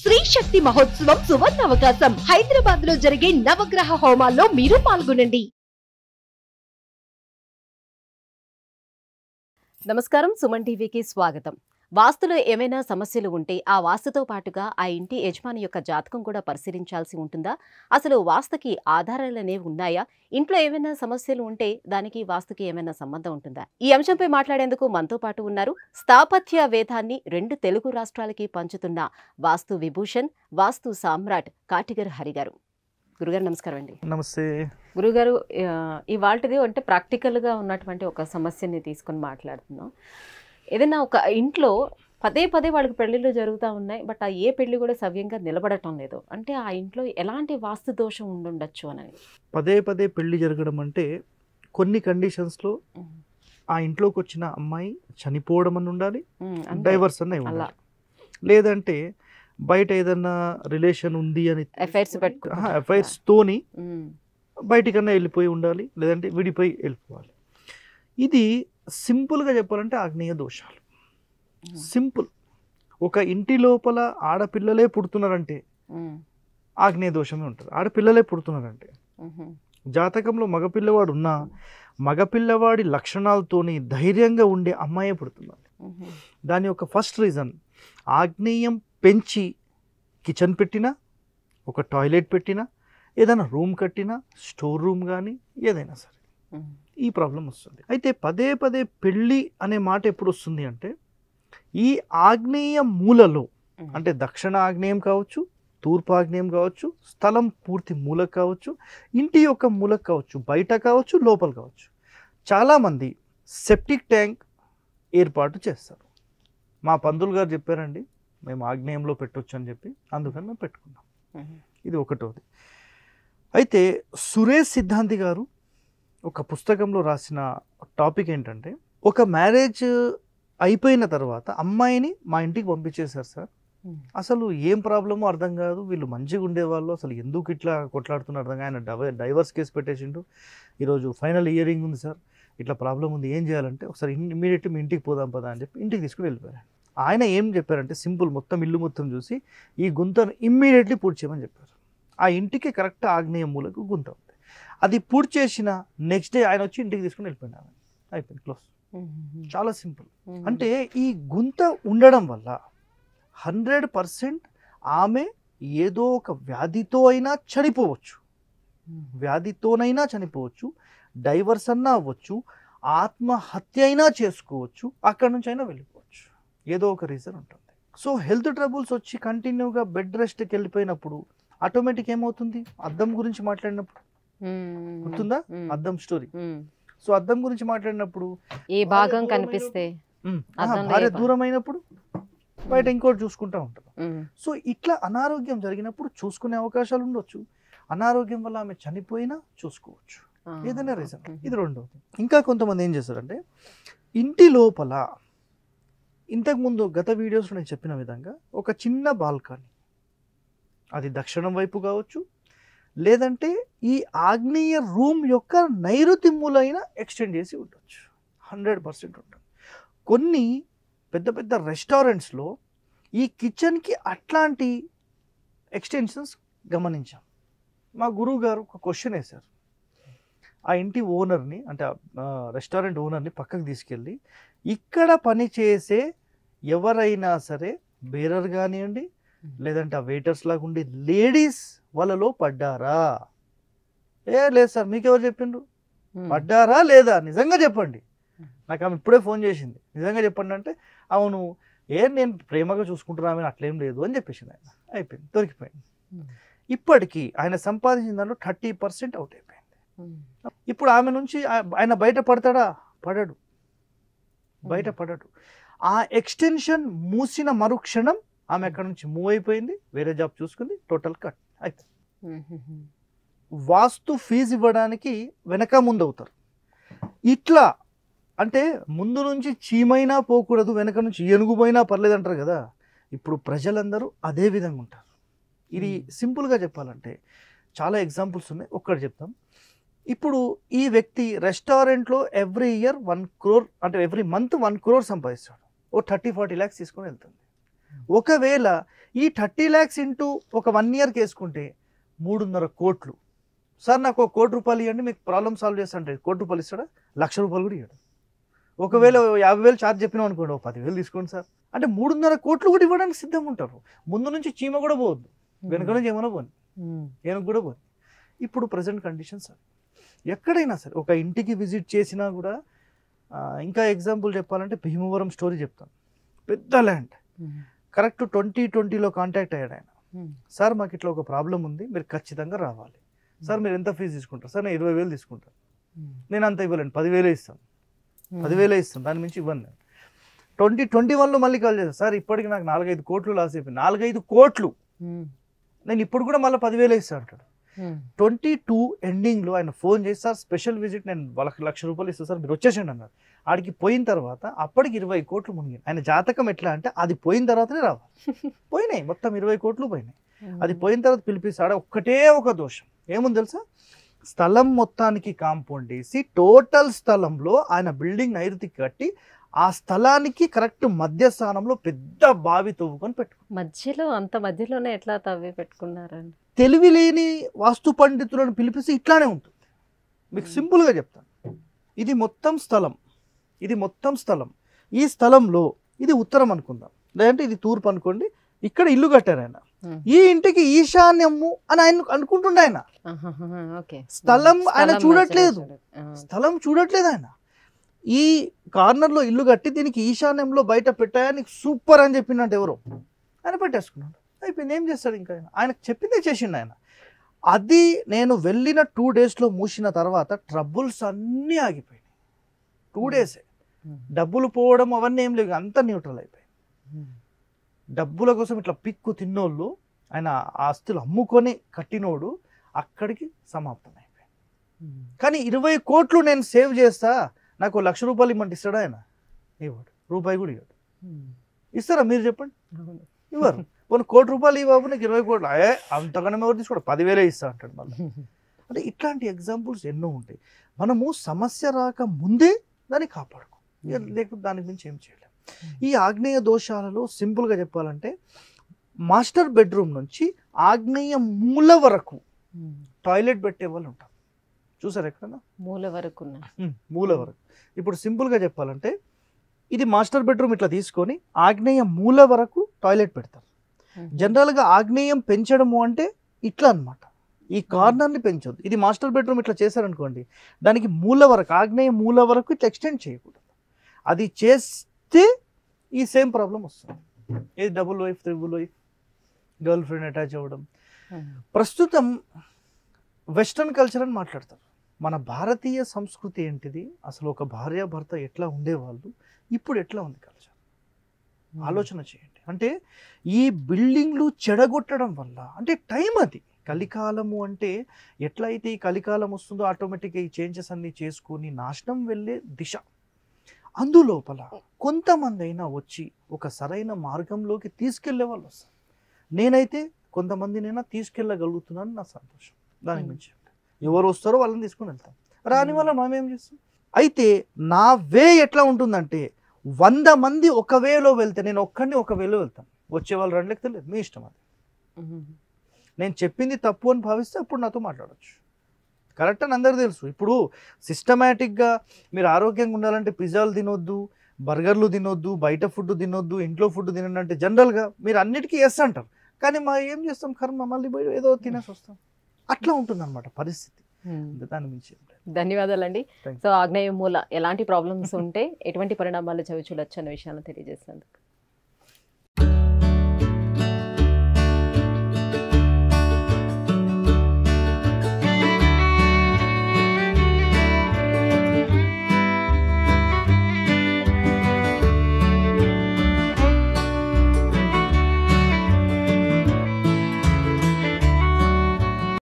శ్రీ శక్తి మహోత్సవం సువర్ణ అవకాశం హైదరాబాద్ లో జరిగే నవగ్రహ హోమాల్లో మీరు పాల్గొనండి నమస్కారం సుమన్ టీవీకి స్వాగతం వాస్తులో ఏమైనా సమస్యలు ఉంటే ఆ వాస్తుతో పాటుగా ఆ ఇంటి యజమాని యొక్క జాతకం కూడా పరిశీలించాల్సి ఉంటుందా అసలు వాస్తుకి ఆధారాలు అనేవి ఉన్నాయా ఇంట్లో ఏమైనా సమస్యలు ఉంటే దానికి వాస్తుకి ఏమైనా సంబంధం ఉంటుందా ఈ అంశంపై మాట్లాడేందుకు మనతో పాటు ఉన్నారు స్థాపత్య వేదాన్ని రెండు తెలుగు రాష్ట్రాలకి పంచుతున్న వాస్తు విభూషణ్ వాస్తు సామ్రాట్ కాటిగర్ హరిగారు గురుగారు నమస్కారం అండి నమస్తే గురుగారు ఇవాళది అంటే ప్రాక్టికల్గా ఉన్నటువంటి ఒక సమస్యని తీసుకొని మాట్లాడుతున్నాం ఏదైనా ఒక ఇంట్లో పదే పదే వాళ్ళకి పెళ్లిళ్ళు జరుగుతూ ఉన్నాయి బట్ ఆ ఏ పెళ్లి కూడా సవ్యంగా నిలబడటం లేదు అంటే ఆ ఇంట్లో ఎలాంటి వాస్తు దోషం ఉండుండొచ్చు అని పదే పదే పెళ్లి జరగడం అంటే కొన్ని కండిషన్స్లో ఆ ఇంట్లోకి వచ్చిన అమ్మాయి చనిపోవడం అని ఉండాలి డైవర్స్ అని ఉండాలి లేదంటే బయట ఏదన్నా రిలేషన్ ఉంది అని ఎఫ్ఐఆర్స్ ఎఫ్ఐఆర్స్ తోని బయటికన్నా వెళ్ళిపోయి ఉండాలి లేదంటే విడిపోయి వెళ్ళిపోవాలి ఇది సింపుల్గా చెప్పాలంటే ఆగ్నేయ దోషాలు సింపుల్ ఒక ఇంటి లోపల ఆడపిల్లలే పుడుతున్నారంటే ఆగ్నేయ దోషమే ఉంటుంది ఆడపిల్లలే పుడుతున్నారంటే జాతకంలో మగపిల్లవాడు ఉన్నా మగపిల్లవాడి లక్షణాలతోని ధైర్యంగా ఉండే అమ్మాయే పుడుతున్నాడు దాని యొక్క ఫస్ట్ రీజన్ ఆగ్నేయం పెంచి కిచెన్ పెట్టినా ఒక టాయిలెట్ పెట్టినా ఏదైనా రూమ్ కట్టినా స్టోర్ రూమ్ కానీ ఏదైనా సరే ఈ ప్రాబ్లం వస్తుంది అయితే పదే పదే పెళ్ళి అనే మాట ఎప్పుడు వస్తుంది అంటే ఈ ఆగ్నేయ మూలలో అంటే దక్షిణ ఆగ్నేయం కావచ్చు తూర్పు ఆగ్నేయం కావచ్చు స్థలం పూర్తి మూల కావచ్చు ఇంటి యొక్క మూల కావచ్చు బయట కావచ్చు లోపల కావచ్చు చాలామంది సెప్టిక్ ట్యాంక్ ఏర్పాటు చేస్తారు మా పందులు గారు చెప్పారండి మేము ఆగ్నేయంలో పెట్టొచ్చు అని చెప్పి అందుకని మేము పెట్టుకున్నాం ఇది ఒకటోది అయితే సురేష్ సిద్ధాంతి గారు ఒక పుస్తకంలో రాసిన టాపిక్ ఏంటంటే ఒక మ్యారేజ్ అయిపోయిన తర్వాత అమ్మాయిని మా ఇంటికి పంపించేశారు సార్ అసలు ఏం ప్రాబ్లమో అర్థం కాదు వీళ్ళు మంచిగా ఉండేవాళ్ళు అసలు ఎందుకు ఇట్లా కొట్లాడుతున్నారు అర్థం ఆయన డై డైవర్స్ కేసు పెట్టేసిండు ఈరోజు ఫైనల్ ఇయరింగ్ ఉంది సార్ ఇట్లా ప్రాబ్లం ఉంది ఏం చేయాలంటే ఒకసారి ఇమీడియట్ మీ ఇంటికి పోదాం పదా అని చెప్పి ఇంటికి తీసుకుని వెళ్ళిపోయారు ఆయన ఏం చెప్పారంటే సింపుల్ మొత్తం ఇల్లు మొత్తం చూసి ఈ గుంతను ఇమ్మీడియట్లీ చేయమని చెప్పారు ఆ ఇంటికి కరెక్ట్ ఆగ్నేయ మూలకు గుంత ఉంది అది పూర్తి చేసిన నెక్స్ట్ డే ఆయన వచ్చి ఇంటికి తీసుకుని వెళ్ళిపోయినా అయిపోయింది క్లోజ్ చాలా సింపుల్ అంటే ఈ గుంత ఉండడం వల్ల హండ్రెడ్ పర్సెంట్ ఆమె ఏదో ఒక వ్యాధితో అయినా చనిపోవచ్చు వ్యాధితోనైనా చనిపోవచ్చు డైవర్స్ అన్నా అవ్వచ్చు ఆత్మహత్య అయినా చేసుకోవచ్చు అక్కడ నుంచి అయినా వెళ్ళిపోవచ్చు ఏదో ఒక రీజన్ ఉంటుంది సో హెల్త్ ట్రబుల్స్ వచ్చి కంటిన్యూగా బెడ్ రెస్ట్కి వెళ్ళిపోయినప్పుడు ఆటోమేటిక్ ఏమవుతుంది అద్దం గురించి మాట్లాడినప్పుడు గుర్తుందా అద్దం స్టోరీ సో అద్దం గురించి మాట్లాడినప్పుడు ఏ భాగం కనిపిస్తే భార్య దూరమైనప్పుడు బయట ఇంకోటి చూసుకుంటా ఉంటాం సో ఇట్లా అనారోగ్యం జరిగినప్పుడు చూసుకునే అవకాశాలు ఉండొచ్చు అనారోగ్యం వల్ల ఆమె చనిపోయినా చూసుకోవచ్చు ఏదైనా రీజన్ ఇది రెండు ఇంకా కొంతమంది ఏం చేస్తారంటే ఇంటి లోపల ఇంతకుముందు గత వీడియోస్లో నేను చెప్పిన విధంగా ఒక చిన్న బాల్కనీ అది దక్షిణం వైపు కావచ్చు లేదంటే ఈ ఆగ్నేయ రూమ్ యొక్క నైరుతి మూలైన ఎక్స్టెండ్ చేసి ఉండొచ్చు హండ్రెడ్ పర్సెంట్ ఉంటుంది కొన్ని పెద్ద పెద్ద రెస్టారెంట్స్లో ఈ కిచెన్కి అట్లాంటి ఎక్స్టెన్షన్స్ గమనించాం మా గురువు గారు ఒక క్వశ్చన్ వేశారు ఆ ఇంటి ఓనర్ని అంటే రెస్టారెంట్ ఓనర్ని పక్కకు తీసుకెళ్ళి ఇక్కడ పనిచేసే ఎవరైనా సరే బేరర్ కానివ్వండి లేదంటే ఆ వెయిటర్స్ లాగా ఉండి లేడీస్ వాళ్ళలో పడ్డారా ఏ లేదు సార్ మీకెవరు చెప్పిండ్రు పడ్డారా లేదా నిజంగా చెప్పండి నాకు ఆమె ఇప్పుడే ఫోన్ చేసింది నిజంగా చెప్పండి అంటే అవును ఏ నేను ప్రేమగా చూసుకుంటున్నా ఆమె అట్లేం లేదు అని చెప్పేసింది ఆయన అయిపోయింది దొరికిపోయింది ఇప్పటికీ ఆయన సంపాదించిన దాంట్లో థర్టీ పర్సెంట్ అవుట్ అయిపోయింది ఇప్పుడు ఆమె నుంచి ఆయన బయట పడతాడా పడడు బయట పడడు ఆ ఎక్స్టెన్షన్ మూసిన మరుక్షణం ఆమె అక్కడ నుంచి మూవ్ అయిపోయింది వేరే జాబ్ చూసుకుంది టోటల్ కట్ అయితే వాస్తు ఫీజు ఇవ్వడానికి వెనక ముందు అవుతారు ఇట్లా అంటే ముందు నుంచి చీమైనా పోకూడదు వెనక నుంచి ఎనుగుపోయినా పర్లేదు అంటారు కదా ఇప్పుడు ప్రజలందరూ అదే విధంగా ఉంటారు ఇది సింపుల్గా చెప్పాలంటే చాలా ఎగ్జాంపుల్స్ ఉన్నాయి ఒక్కటి చెప్తాం ఇప్పుడు ఈ వ్యక్తి రెస్టారెంట్లో ఎవ్రీ ఇయర్ వన్ క్రోర్ అంటే ఎవ్రీ మంత్ వన్ క్రోర్ సంపాదిస్తాడు ఓ థర్టీ ఫార్టీ ల్యాక్స్ తీసుకొని వెళ్తుంది ఒకవేళ ఈ థర్టీ ల్యాక్స్ ఇంటూ ఒక వన్ ఇయర్కి వేసుకుంటే మూడున్నర కోట్లు సార్ నాకు ఒక కోటి రూపాయలు ఇవ్వండి మీకు ప్రాబ్లమ్ సాల్వ్ చేస్తాంటే కోటి రూపాయలు ఇస్తాడా లక్ష రూపాయలు కూడా ఇవ్వడు ఒకవేళ యాభై వేలు ఛార్జ్ చెప్పినాం అనుకోండి ఒక పదివేలు తీసుకోండి సార్ అంటే మూడున్నర కోట్లు కూడా ఇవ్వడానికి సిద్ధంగా ఉంటారు ముందు నుంచి చీమ కూడా పోవద్దు వెనుక నుంచి ఏమైనా పోని వెనక కూడా పోని ఇప్పుడు ప్రజెంట్ కండిషన్ సార్ ఎక్కడైనా సరే ఒక ఇంటికి విజిట్ చేసినా కూడా ఇంకా ఎగ్జాంపుల్ చెప్పాలంటే భీమవరం స్టోరీ చెప్తాను పెద్ద ల్యాండ్ కరెక్ట్ ట్వంటీ ట్వంటీలో కాంటాక్ట్ అయ్యాడు ఆయన సార్ మాకు ఇట్లా ఒక ప్రాబ్లం ఉంది మీరు ఖచ్చితంగా రావాలి సార్ మీరు ఎంత ఫీజు తీసుకుంటారు సార్ నేను ఇరవై వేలు తీసుకుంటాను నేను అంత ఇవ్వలేను పదివేలే ఇస్తాను పదివేలే ఇస్తాను దాని మించి ఇవ్వను నేను ట్వంటీ ట్వంటీ వన్లో మళ్ళీ కాల్ చేశాను సార్ ఇప్పటికి నాకు నాలుగైదు కోట్లు లాస్ అయిపోయింది నాలుగైదు కోట్లు నేను ఇప్పుడు కూడా మళ్ళీ పదివేలే ఇస్తాను అంటాడు Hmm. ట్వంటీ టూ ఎండింగ్లో ఆయన ఫోన్ చేసి సార్ స్పెషల్ విజిట్ నేను వాళ్ళకి లక్ష రూపాయలు ఇస్తాను సార్ మీరు వచ్చేసండి అన్నారు ఆడికి పోయిన తర్వాత అప్పటికి ఇరవై కోట్లు మునిగింది ఆయన జాతకం ఎట్లా అంటే అది పోయిన తర్వాతనే రావాలి పోయినాయి మొత్తం ఇరవై కోట్లు పోయినాయి hmm. అది పోయిన తర్వాత పిలిపిస్తాడు ఒక్కటే ఒక దోషం ఏముంది తెలుసా స్థలం మొత్తానికి కాంపౌండ్ వేసి టోటల్ స్థలంలో ఆయన బిల్డింగ్ నైరుతికి కట్టి ఆ స్థలానికి కరెక్ట్ మధ్య స్థానంలో పెద్ద బావి తవ్వుకొని పెట్టుకున్నారు మధ్యలో అంత మధ్యలోనే ఎట్లా తవ్వి పెట్టుకున్నారండి తెలివి లేని వాస్తు పండితులను పిలిపిస్తే ఇట్లానే ఉంటుంది మీకు సింపుల్గా చెప్తాను ఇది మొత్తం స్థలం ఇది మొత్తం స్థలం ఈ స్థలంలో ఇది ఉత్తరం అనుకుందాం లేదంటే ఇది తూర్పు అనుకోండి ఇక్కడ ఇల్లు కట్టారు ఆయన ఈ ఇంటికి ఈశాన్యము అని ఆయన అనుకుంటుండే ఆయన స్థలం ఆయన చూడట్లేదు స్థలం చూడట్లేదు ఆయన ఈ కార్నర్లో ఇల్లు కట్టి దీనికి ఈశాన్యంలో బయట పెట్టాయని సూపర్ అని చెప్పినట్టు ఎవరు ఆయన పెట్టేసుకున్నాడు అయిపోయింది ఏం చేస్తాడు ఇంకా ఆయన ఆయనకు చెప్పిందే చేసిండు ఆయన అది నేను వెళ్ళిన టూ డేస్లో మూసిన తర్వాత ట్రబుల్స్ అన్నీ ఆగిపోయినాయి టూ డేసే hmm. hmm. డబ్బులు పోవడం అవన్నీ ఏం లేవు అంత న్యూట్రల్ అయిపోయింది hmm. డబ్బుల కోసం ఇట్లా పిక్కు తిన్నోళ్ళు ఆయన ఆస్తులు అమ్ముకొని కట్టినోడు అక్కడికి సమాప్తం అయిపోయింది కానీ ఇరవై కోట్లు నేను సేవ్ చేస్తా నాకు లక్ష రూపాయలు ఇమ్మంటే ఇస్తాడా ఆయన ఇవ్వడు రూపాయి కూడా ఇవ్వడు ఇస్తారా మీరు చెప్పండి ఇవ్వరు కొన్ని కోటి రూపాయలు ఇవ్వబు నాకు ఇరవై కోట్లు అయ్యే అంతకన్నా ఎవరు తీసుకోడు పదివేలే ఇస్తా అంటాడు మళ్ళీ అంటే ఇట్లాంటి ఎగ్జాంపుల్స్ ఎన్నో ఉంటాయి మనము సమస్య రాక ముందే దాన్ని కాపాడుకో hmm. లేకపోతే దానికి మించి ఏం చేయలేము ఈ ఆగ్నేయ దోషాలలో సింపుల్గా చెప్పాలంటే మాస్టర్ బెడ్రూమ్ నుంచి ఆగ్నేయ మూల వరకు hmm. టాయిలెట్ పెట్టే వాళ్ళు ఉంటారు చూసారు ఎక్కడన్నా మూల వరకు మూల వరకు ఇప్పుడు సింపుల్గా చెప్పాలంటే ఇది మాస్టర్ బెడ్రూమ్ ఇట్లా తీసుకొని ఆగ్నేయం మూల వరకు టాయిలెట్ పెడతారు జనరల్గా ఆగ్నేయం పెంచడము అంటే ఇట్లా అనమాట ఈ కార్నర్ని పెంచదు ఇది మాస్టర్ బెడ్రూమ్ ఇట్లా చేశారనుకోండి దానికి మూల వరకు ఆగ్నేయం మూల వరకు ఇట్లా ఎక్స్టెండ్ చేయకూడదు అది చేస్తే ఈ సేమ్ ప్రాబ్లం వస్తుంది ఏది double wife triple wife girl friend attach అవ్వడం ప్రస్తుతం వెస్ట్రన్ కల్చర్ అని మాట్లాడతారు మన భారతీయ సంస్కృతి ఏంటిది అసలు ఒక భార్యాభర్త ఎట్లా ఉండేవాళ్ళు ఇప్పుడు ఎట్లా ఉంది కల్చర్ ఆలోచన చేయండి అంటే ఈ బిల్డింగ్లు చెడగొట్టడం వల్ల అంటే టైం అది కలికాలము అంటే ఎట్లయితే ఈ కలికాలం వస్తుందో ఆటోమేటిక్గా ఈ చేంజెస్ అన్నీ చేసుకొని నాశనం వెళ్ళే దిశ అందులోపల కొంతమంది అయినా వచ్చి ఒక సరైన మార్గంలోకి తీసుకెళ్లే వాళ్ళు వస్తారు నేనైతే కొంతమందినైనా తీసుకెళ్ళగలుగుతున్నాను నా సంతోషం దాని గురించి ఎవరు వస్తారో వాళ్ళని తీసుకుని వెళ్తాం రాని వల్ల మనం ఏం చేస్తాం అయితే నా వే ఎట్లా ఉంటుందంటే వంద మంది ఒక వేలో వెళ్తే నేను ఒక్కడిని ఒక వేలో వెళ్తాను వచ్చే వాళ్ళు రండి తెలియదు మీ ఇష్టం అది నేను చెప్పింది తప్పు అని భావిస్తే అప్పుడు నాతో మాట్లాడచ్చు కరెక్ట్ అని అందరు తెలుసు ఇప్పుడు సిస్టమేటిక్గా మీరు ఆరోగ్యంగా ఉండాలంటే పిజ్జాలు తినొద్దు బర్గర్లు తినొద్దు బయట ఫుడ్ తినొద్దు ఇంట్లో ఫుడ్ తినండి అంటే జనరల్గా మీరు అన్నిటికీ ఎస్ అంటారు కానీ మా ఏం చేస్తాం కర్మ మళ్ళీ ఏదో తినేసి వస్తాం అట్లా ఉంటుందన్నమాట పరిస్థితి ధన్యవాదాలండి సో ఆగ్నేయం మూల ఎలాంటి ప్రాబ్లమ్స్ ఉంటే ఎటువంటి పరిణామాలు చవి చూడొచ్చు అన్న విషయాన్ని తెలియజేసినందుకు